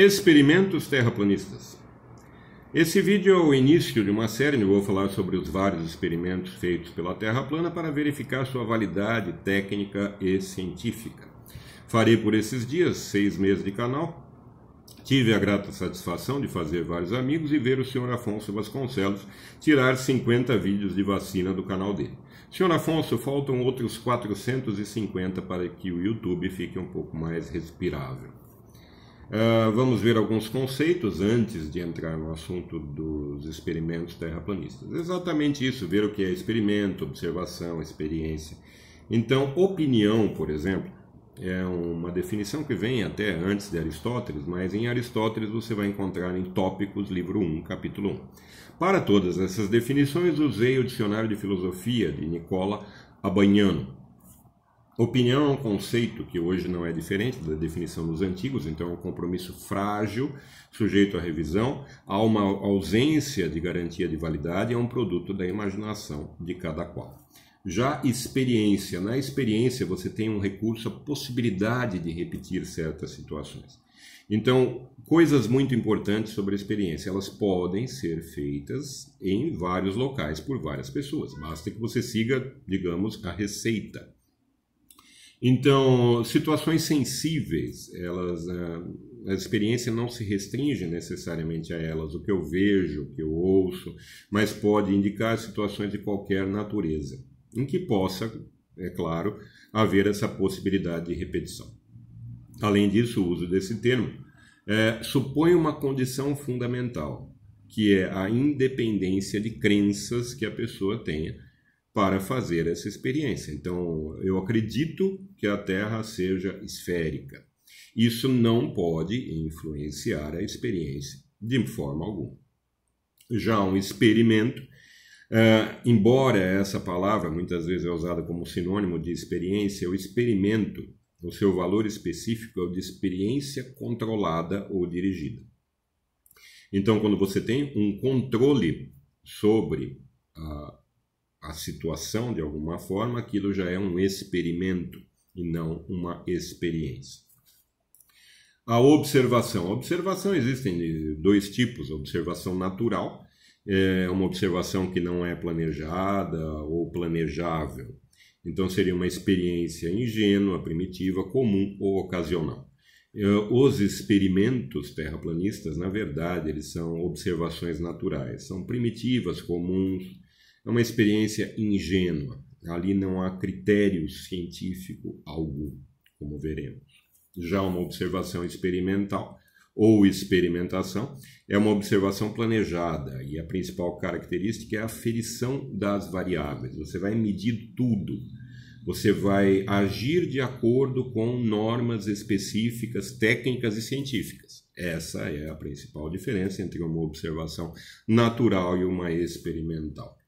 Experimentos terraplanistas. Esse vídeo é o início de uma série onde vou falar sobre os vários experimentos feitos pela Terra plana para verificar sua validade técnica e científica. Farei por esses dias seis meses de canal. Tive a grata satisfação de fazer vários amigos e ver o Sr. Afonso Vasconcelos tirar 50 vídeos de vacina do canal dele. Sr. Afonso, faltam outros 450 para que o YouTube fique um pouco mais respirável. Ah, vamos ver alguns conceitos antes de entrar no assunto dos experimentos terraplanistas. Exatamente isso, ver o que é experimento, observação, experiência. Então, opinião, por exemplo, é uma definição que vem até antes de Aristóteles, mas em Aristóteles você vai encontrar em Tópicos, livro 1, capítulo 1. Para todas essas definições, usei o Dicionário de Filosofia de Nicola Abagnano. Opinião é um conceito que hoje não é diferente da definição dos antigos, então é um compromisso frágil, sujeito à revisão, há uma ausência de garantia de validade, é um produto da imaginação de cada qual. Já experiência, na experiência você tem um recurso, a possibilidade de repetir certas situações. Então, coisas muito importantes sobre a experiência, elas podem ser feitas em vários locais por várias pessoas. Basta que você siga, digamos, a receita então, situações sensíveis, elas a, ah, a experiência não se restringe necessariamente a elas, o que eu vejo, o que eu ouço, mas pode indicar situações de qualquer natureza, em que possa, é claro, haver essa possibilidade de repetição. Além disso, o uso desse termo é, supõe uma condição fundamental, que é a independência de crenças que a pessoa tenha para fazer essa experiência. Então, eu acredito que a Terra seja esférica. Isso não pode influenciar a experiência de forma alguma. Já um experimento, uh, embora essa palavra muitas vezes é usada como sinônimo de experiência, o experimento, o seu valor específico é o de experiência controlada ou dirigida. Então, quando você tem um controle sobre a a situação de alguma forma, aquilo já é um experimento e não uma experiência. A observação. A observação existem dois tipos: a observação natural, é uma observação que não é planejada ou planejável. Então seria uma experiência ingênua, primitiva, comum ou ocasional. É, os experimentos terraplanistas, na verdade, eles são observações naturais, são primitivas, comuns, é uma experiência ingênua. Ali não há critério científico algum, como veremos. Já uma observação experimental ou experimentação é uma observação planejada e a principal característica é a ferição das variáveis. Você vai medir tudo. Você vai agir de acordo com normas específicas, técnicas e científicas. Essa é a principal diferença entre uma observação natural e uma experimental.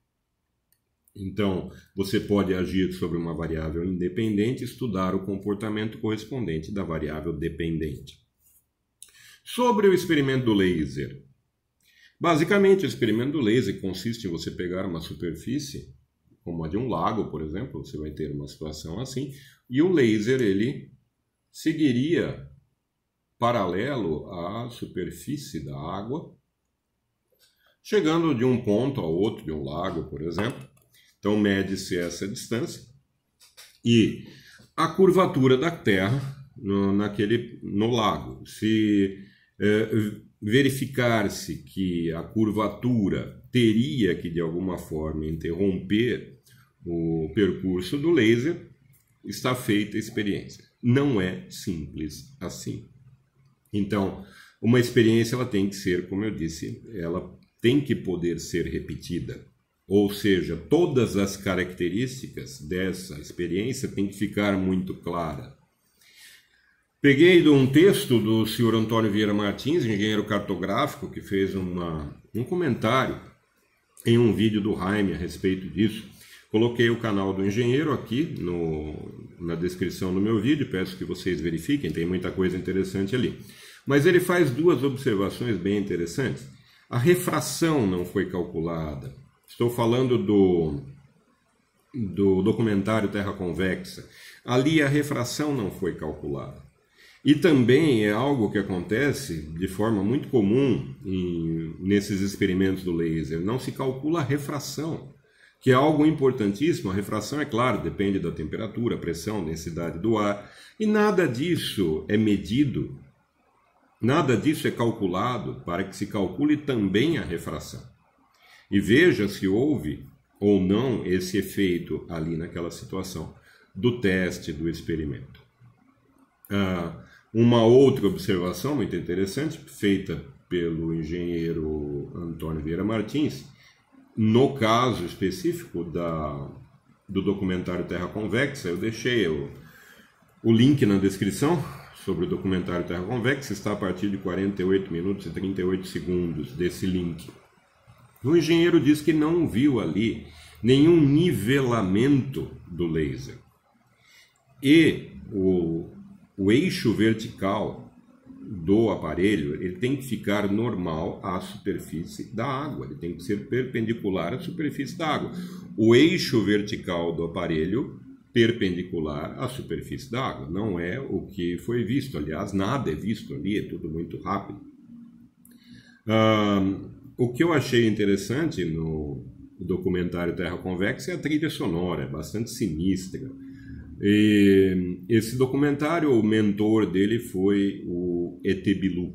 Então, você pode agir sobre uma variável independente e estudar o comportamento correspondente da variável dependente. Sobre o experimento do laser. Basicamente, o experimento do laser consiste em você pegar uma superfície, como a de um lago, por exemplo, você vai ter uma situação assim, e o laser ele seguiria paralelo à superfície da água, chegando de um ponto a outro, de um lago, por exemplo, então, mede-se essa distância. E a curvatura da Terra no, naquele, no lago. Se é, verificar-se que a curvatura teria que, de alguma forma, interromper o percurso do laser, está feita a experiência. Não é simples assim. Então, uma experiência ela tem que ser, como eu disse, ela tem que poder ser repetida. Ou seja, todas as características dessa experiência têm que ficar muito clara. Peguei de um texto do senhor Antônio Vieira Martins, engenheiro cartográfico, que fez uma, um comentário em um vídeo do Jaime a respeito disso. Coloquei o canal do engenheiro aqui no, na descrição do meu vídeo, peço que vocês verifiquem, tem muita coisa interessante ali. Mas ele faz duas observações bem interessantes. A refração não foi calculada. Estou falando do, do documentário Terra Convexa. Ali a refração não foi calculada. E também é algo que acontece de forma muito comum em, nesses experimentos do laser. Não se calcula a refração, que é algo importantíssimo. A refração, é claro, depende da temperatura, pressão, densidade do ar. E nada disso é medido, nada disso é calculado para que se calcule também a refração e veja se houve ou não esse efeito ali naquela situação do teste, do experimento. Ah, uma outra observação muito interessante, feita pelo engenheiro Antônio Vieira Martins, no caso específico da, do documentário Terra Convexa, eu deixei o, o link na descrição sobre o documentário Terra Convexa, está a partir de 48 minutos e 38 segundos desse link. O engenheiro diz que não viu ali nenhum nivelamento do laser. E o, o eixo vertical do aparelho ele tem que ficar normal à superfície da água, ele tem que ser perpendicular à superfície da água. O eixo vertical do aparelho perpendicular à superfície da água, não é o que foi visto. Aliás, nada é visto ali, é tudo muito rápido. Hum, o que eu achei interessante no documentário Terra Convexa é a trilha sonora, é bastante sinistra. E esse documentário, o mentor dele foi o Etebilu.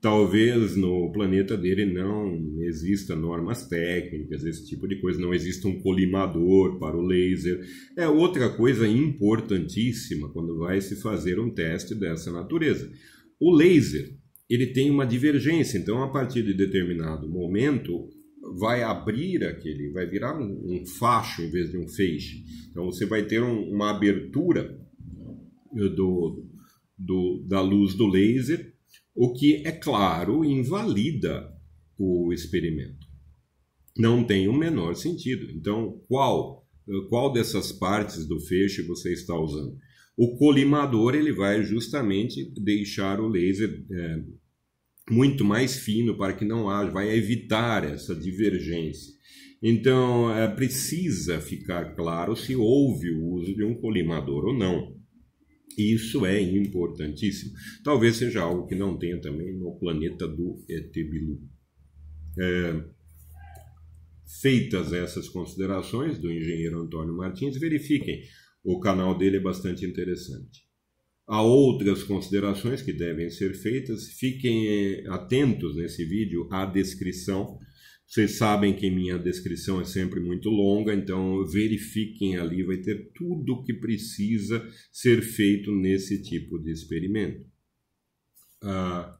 Talvez no planeta dele não exista normas técnicas, esse tipo de coisa, não exista um colimador para o laser. É outra coisa importantíssima quando vai se fazer um teste dessa natureza. O laser ele tem uma divergência. Então, a partir de determinado momento, vai abrir aquele, vai virar um, um facho em vez de um feixe. Então, você vai ter um, uma abertura do, do, da luz do laser, o que, é claro, invalida o experimento. Não tem o menor sentido. Então, qual, qual dessas partes do feixe você está usando? O colimador ele vai justamente deixar o laser é, muito mais fino para que não haja, vai evitar essa divergência. Então, é, precisa ficar claro se houve o uso de um colimador ou não. Isso é importantíssimo. Talvez seja algo que não tenha também no planeta do Etebilu. É, feitas essas considerações do engenheiro Antônio Martins, verifiquem o canal dele é bastante interessante. Há outras considerações que devem ser feitas. Fiquem eh, atentos nesse vídeo à descrição. Vocês sabem que minha descrição é sempre muito longa, então verifiquem ali, vai ter tudo o que precisa ser feito nesse tipo de experimento. Ah,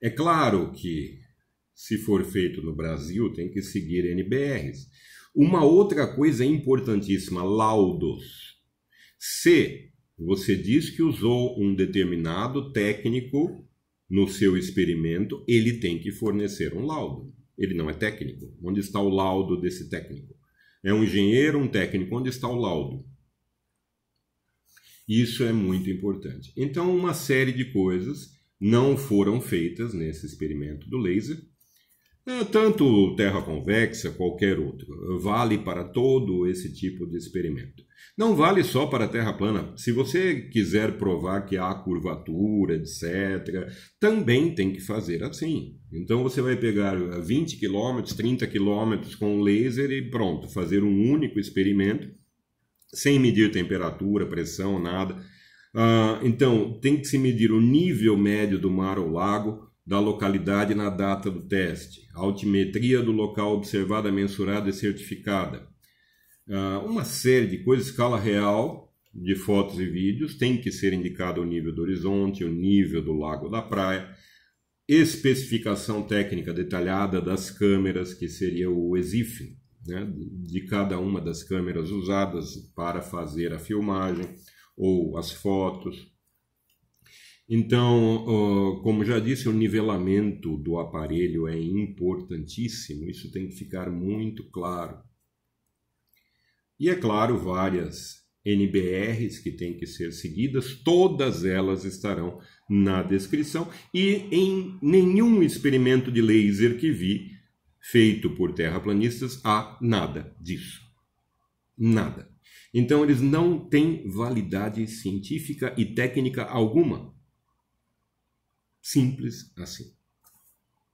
é claro que, se for feito no Brasil, tem que seguir NBRs. Uma outra coisa importantíssima: laudos. Se você diz que usou um determinado técnico no seu experimento, ele tem que fornecer um laudo. Ele não é técnico. Onde está o laudo desse técnico? É um engenheiro, um técnico. Onde está o laudo? Isso é muito importante. Então, uma série de coisas não foram feitas nesse experimento do laser é, tanto terra convexa, qualquer outro vale para todo esse tipo de experimento. Não vale só para a terra plana. Se você quiser provar que há curvatura, etc., também tem que fazer assim. Então você vai pegar 20 km, 30 km com laser e pronto, fazer um único experimento, sem medir temperatura, pressão, nada. Ah, então tem que se medir o nível médio do mar ou lago da localidade na data do teste, a altimetria do local observada, é mensurada e certificada. Ah, uma série de coisas, escala real de fotos e vídeos, tem que ser indicado o nível do horizonte, o nível do lago da praia, especificação técnica detalhada das câmeras, que seria o ESIF, né, de cada uma das câmeras usadas para fazer a filmagem ou as fotos, então, ah, como já disse, o nivelamento do aparelho é importantíssimo, isso tem que ficar muito claro. E é claro, várias NBRs que têm que ser seguidas, todas elas estarão na descrição. E em nenhum experimento de laser que vi feito por terraplanistas há nada disso. Nada. Então eles não têm validade científica e técnica alguma. Simples assim.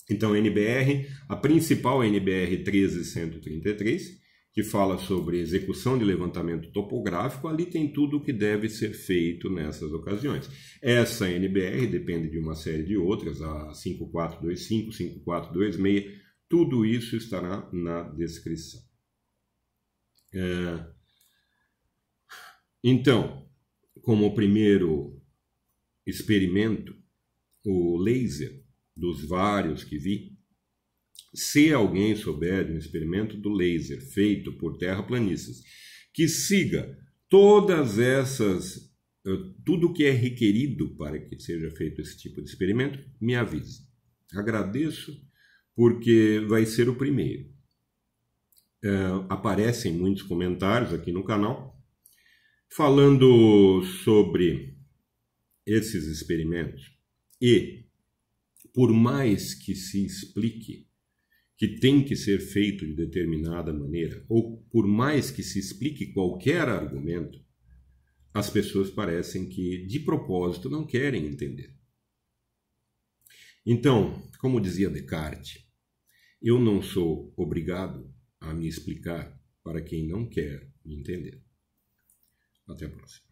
Então, NBR, a principal NBR 13133, que fala sobre execução de levantamento topográfico, ali tem tudo o que deve ser feito nessas ocasiões. Essa NBR depende de uma série de outras, a 5425, 5426, tudo isso estará na descrição. É... Então, como primeiro experimento, o laser, dos vários que vi. Se alguém souber de um experimento do laser feito por terraplanistas que siga todas essas eh, tudo que é requerido para que seja feito esse tipo de experimento, me avise. Agradeço, porque vai ser o primeiro. Eh, aparecem muitos comentários aqui no canal falando sobre esses experimentos. E, por mais que se explique que tem que ser feito de determinada maneira, ou por mais que se explique qualquer argumento, as pessoas parecem que, de propósito, não querem entender. Então, como dizia Descartes, eu não sou obrigado a me explicar para quem não quer me entender. Até a próxima.